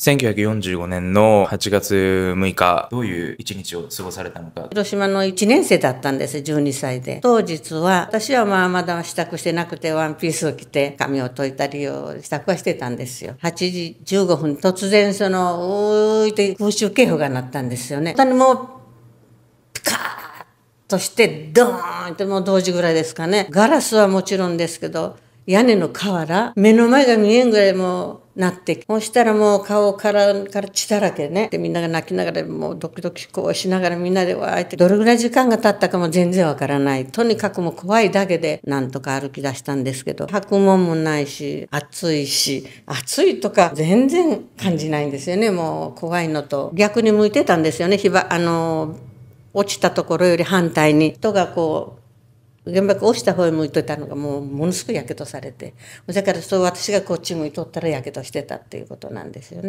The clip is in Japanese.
1945年の8月6日、どういう一日を過ごされたのか。広島の1年生だったんです、12歳で。当日は、私はまあまだ支度してなくて、ワンピースを着て、髪を解いたりを、支度はしてたんですよ。8時15分、突然その、うーって空襲警報が鳴ったんですよね。本当にもう、ピカーとして、ドーンってもう同時ぐらいですかね。ガラスはもちろんですけど、屋根の瓦、目の前が見えんぐらいもう、なってそしたらもう顔からから血だらけねでみんなが泣きながらもうドキドキこうしながらみんなでわーってどれぐらい時間が経ったかも全然わからないとにかくもう怖いだけでなんとか歩き出したんですけど吐くもんもないし暑いし暑いとか全然感じないんですよねもう怖いのと逆に向いてたんですよねあの落ちたところより反対に人がこう原爆落ちた方へ向いてたのがもうものすごいやけどされてだからそう私がこっち向いとったらやけどしてたっていうことなんですよね。